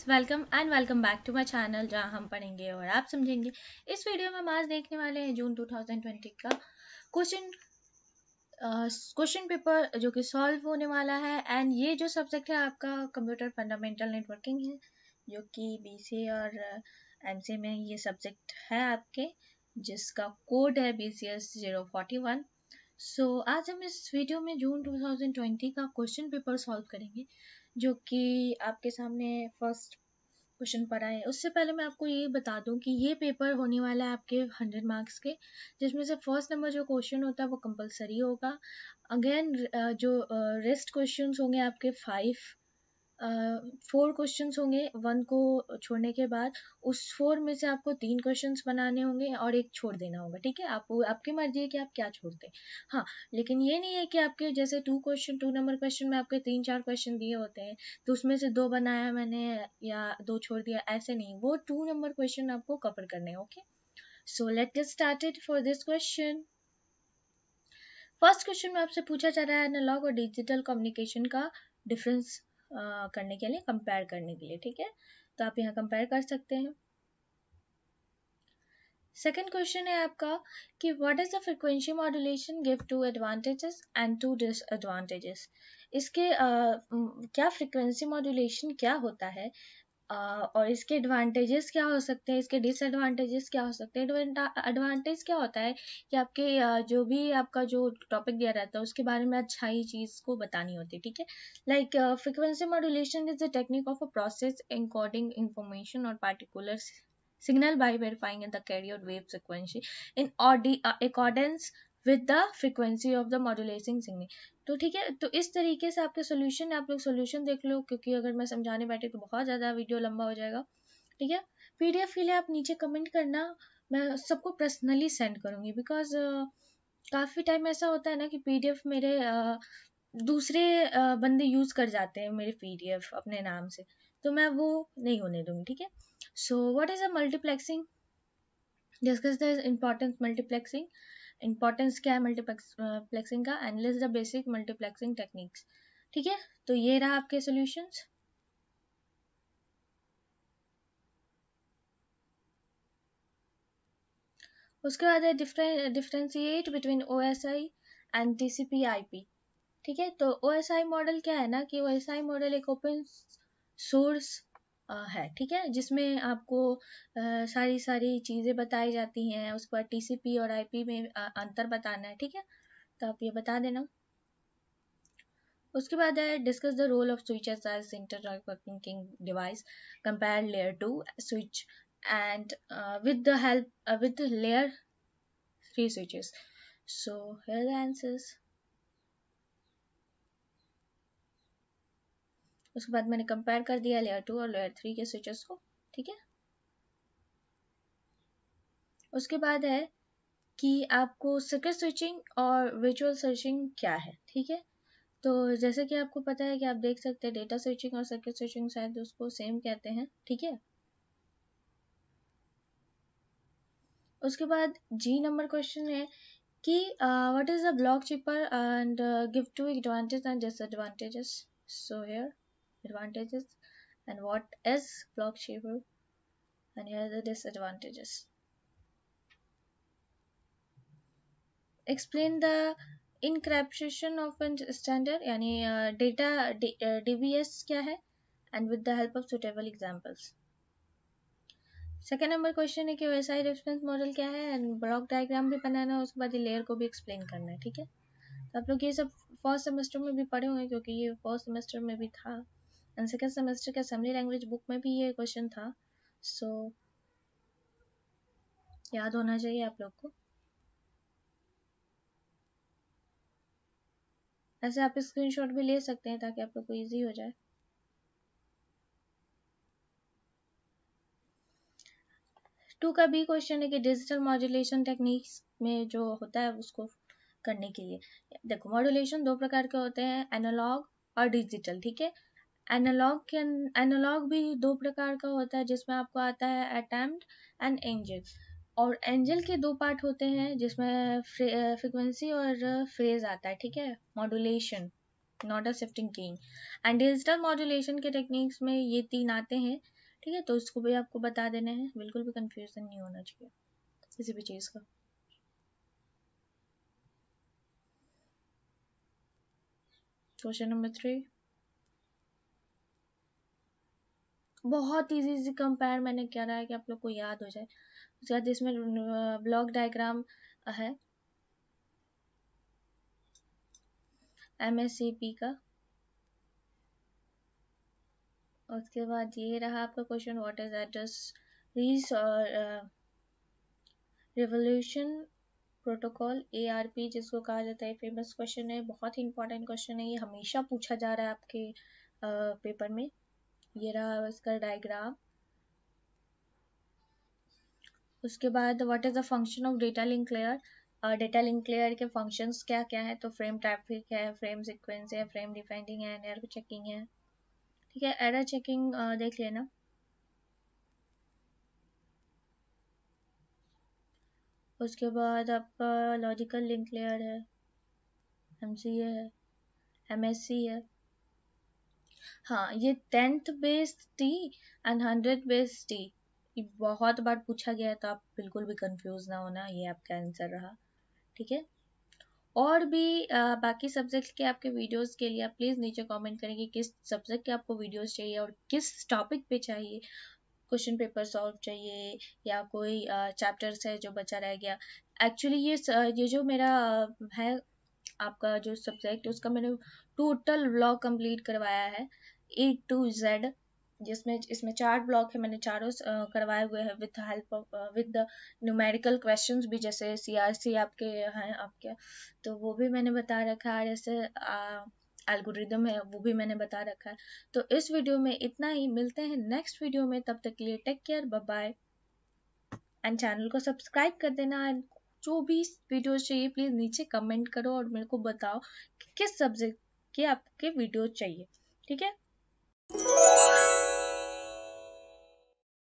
guys welcome and welcome back to my channel जहां हम पढ़ेंगे और आप समझेंगे इस वीडियो में हम आज देखने वाले हैं जून 2020 का क्वेश्चन क्वेश्चन पेपर जो कि सॉल्व होने वाला है एंड ये जो सब्जेक्ट है आपका कंप्यूटर फंडामेंटल नेटवर्किंग है जो कि बी और एम में ये सब्जेक्ट है आपके जिसका कोड है B C S zero forty one so आज हम इस वीडियो में जून टू का क्वेश्चन पेपर सॉल्व करेंगे जो कि आपके सामने फर्स्ट क्वेश्चन पढ़ा है उससे पहले मैं आपको ये बता दूं कि ये पेपर होने वाला है आपके हंड्रेड मार्क्स के जिसमें से फर्स्ट नंबर जो क्वेश्चन होता है वो कंपलसरी होगा अगेन जो रेस्ट क्वेश्चंस होंगे आपके फाइव फोर क्वेश्चंस होंगे वन को छोड़ने के बाद उस फोर में से आपको तीन क्वेश्चंस बनाने होंगे और एक छोड़ देना होगा ठीक है आप आपकी मर्जी है कि आप क्या छोड़ते हाँ लेकिन ये नहीं है कि आपके जैसे two question two number question में आपके तीन चार क्वेश्चन दिए होते हैं तो उसमें से दो बनाया मैंने या दो छोड़ दिया ऐसे नहीं वो टू नंबर क्वेश्चन आपको कवर करने okay so let get started for this question first question में आपसे पूछा जा रहा है एनालॉग और डिजिटल कम्युनिकेशन का डिफरेंस करने के लिए कंपेयर करने के लिए ठीक है तो आप यहाँ कंपेयर कर सकते हैं सेकेंड क्वेश्चन है आपका कि what is the frequency modulation give two advantages and two disadvantages इसके uh, क्या फ्रिक्वेंसी मॉड्यूलेशन क्या होता है और इसके एडवांटेजेस क्या हो सकते हैं इसके डिसएडवांटेजेस क्या हो सकते हैं एडवांटेज क्या होता है कि आपके जो भी आपका जो टॉपिक दिया रहता है उसके बारे में अच्छाई चीज़ को बतानी होती है ठीक है like frequency modulation is the technique of a process encoding information और particular signal by verifying in the carrier wave wave in ऑडी accordance with the frequency of the modulating signal तो ठीक है तो इस तरीके से आपके सोल्यूशन आप लोग सोल्यूशन देख लो क्योंकि अगर मैं समझाने बैठे तो बहुत ज़्यादा वीडियो लंबा हो जाएगा ठीक है पी डी एफ के लिए आप नीचे कमेंट करना मैं सबको पर्सनली सेंड करूँगी बिकॉज काफ़ी टाइम ऐसा होता है ना कि पी डी एफ मेरे दूसरे बंदे यूज़ कर जाते हैं मेरे पी डी एफ अपने नाम से तो मैं वो नहीं होने दूँगी ठीक है so what is a multiplexing discuss the importance multiplexing importance क्या है मल्टीप्लेक्सिंग का analyse the basic multiplexing techniques ठीक है तो ये रहा आपके सॉल्यूशंस उसके बाद है differentiate between O S I and T C P I P ठीक है तो ओ एस आई मॉडल क्या है ना कि ओ एस आई मॉडल एक ओपन सोर्स है ठीक है जिसमें आपको सारी सारी चीज़ें बताई जाती हैं उस पर टीसीपी और आईपी में अंतर बताना है ठीक है तो आप ये बता देना उसके बाद है discuss the role of switches as interworking device compare layer two switch and with the help with layer three switches so here are उसके बाद मैंने कंपेयर कर दिया लेयर टू और लेयर थ्री के स्विचेस को ठीक है उसके बाद है कि आपको सर्किट स्विचिंग और विचुअल स्विचिंग क्या है ठीक है तो जैसे कि आपको पता है कि आप देख सकते हैं डेटा स्विचिंग और सर्किट स्विचिंग शायद उसको सेम कहते हैं ठीक है उसके बाद जी नंबर क्वेश्चन है कि what is the block cipher and give two advantage and disadvantages so here advantages and what is block shaper and here are the disadvantages explain the encryption of a standard yani uh, data uh, DBS kya hai and with the help of suitable examples second number question है कि व्यवसाय reference model क्या है and block diagram भी बनाना है उसके बाद ये लेयर को भी एक्सप्लेन करना है ठीक है तो आप लोग ये सब फर्स्ट सेमेस्टर में भी पढ़े होंगे क्योंकि ये फर्स्ट सेमेस्टर में भी था एंड सेकेंड सेमेस्टर के असेंबली लैंग्वेज बुक में भी ये क्वेश्चन था सो so, याद होना चाहिए आप लोग को ऐसे आप स्क्रीनशॉट भी ले सकते हैं ताकि आप लोग को ईजी हो जाए टू का भी क्वेश्चन है कि डिजिटल मॉड्यूलेशन टेक्निक्स में जो होता है उसको करने के लिए देखो मॉड्यूलेशन दो प्रकार के होते हैं एनालॉग और डिजिटल ठीक है एनालॉग के एनालॉग भी दो प्रकार का होता है जिसमें आपको आता है अटैम्प्ट एंड एंजल और एंजल के दो पार्ट होते हैं जिसमें फ्रिक्वेंसी और फ्रेज आता है ठीक है modulation not a shifting keying and digital modulation के टेक्निक्स में ये तीन आते हैं ठीक है तो इसको भी आपको बता देना है बिल्कुल भी कंफ्यूजन नहीं होना चाहिए किसी भी चीज़ का क्वेश्चन नंबर थ्री बहुत इजी इजी कंपेयर मैंने रहा है कि आप लोग को याद हो जाए उसके बाद इसमें ब्लॉक डायग्राम है एम का उसके बाद ये रहा आपका क्वेश्चन व्हाट इज एड्रेस रीस और रिवोल्यूशन प्रोटोकॉल पी जिसको कहा जाता है फेमस क्वेश्चन है बहुत ही इंपॉर्टेंट क्वेश्चन है ये हमेशा पूछा जा रहा है आपके पेपर में ये रहा उसका डायग्राम उसके बाद what is the function of data link layer data link layer के फंक्शंस क्या क्या है तो फ्रेम ट्रैफिक है फ्रेम सिक्वेंस है फ्रेम डिफेंडिंग है एरर चेकिंग है ठीक है एरर चेकिंग देख लेना उसके बाद आपका लॉजिकल लिंक लेयर है एम है एम है हाँ ये tenth base T and hundred base T ये बहुत बार पूछा गया है तो आप बिल्कुल भी कंफ्यूज ना होना ये आपका आंसर रहा ठीक है और भी आ, बाकी सब्जेक्ट के आपके वीडियोस के लिए आप प्लीज़ नीचे कमेंट करें कि किस सब्जेक्ट के आपको वीडियोस चाहिए और किस टॉपिक पे चाहिए क्वेश्चन पेपर सॉल्व चाहिए या कोई चैप्टर्स है जो बचा रह गया एक्चुअली ये ये जो मेरा है आपका जो सब्जेक्ट है उसका मैंने टोटल ब्लॉग कंप्लीट करवाया है ए टू जेड जिसमें इसमें चार ब्लॉक है मैंने चारों करवाए हुए हैं with help of with the numerical question भी जैसे सी आर सी आपके हैं आपके तो वो भी मैंने बता रखा है जैसे एल्गोरिदम है वो भी मैंने बता रखा है तो इस वीडियो में इतना ही मिलते हैं नेक्स्ट वीडियो में तब तक के लिए take care bye and channel को सब्सक्राइब कर देना जो भी वीडियो चाहिए प्लीज़ नीचे कमेंट करो और मेरे को बताओ कि किस सब्जेक्ट के आपके वीडियो चाहिए ठीक है